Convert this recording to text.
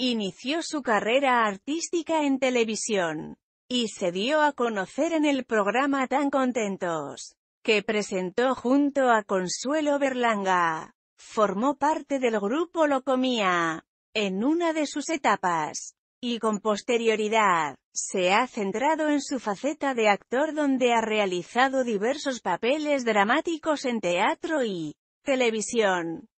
Inició su carrera artística en televisión y se dio a conocer en el programa Tan Contentos, que presentó junto a Consuelo Berlanga. Formó parte del grupo Locomía, en una de sus etapas, y con posterioridad, se ha centrado en su faceta de actor donde ha realizado diversos papeles dramáticos en teatro y televisión.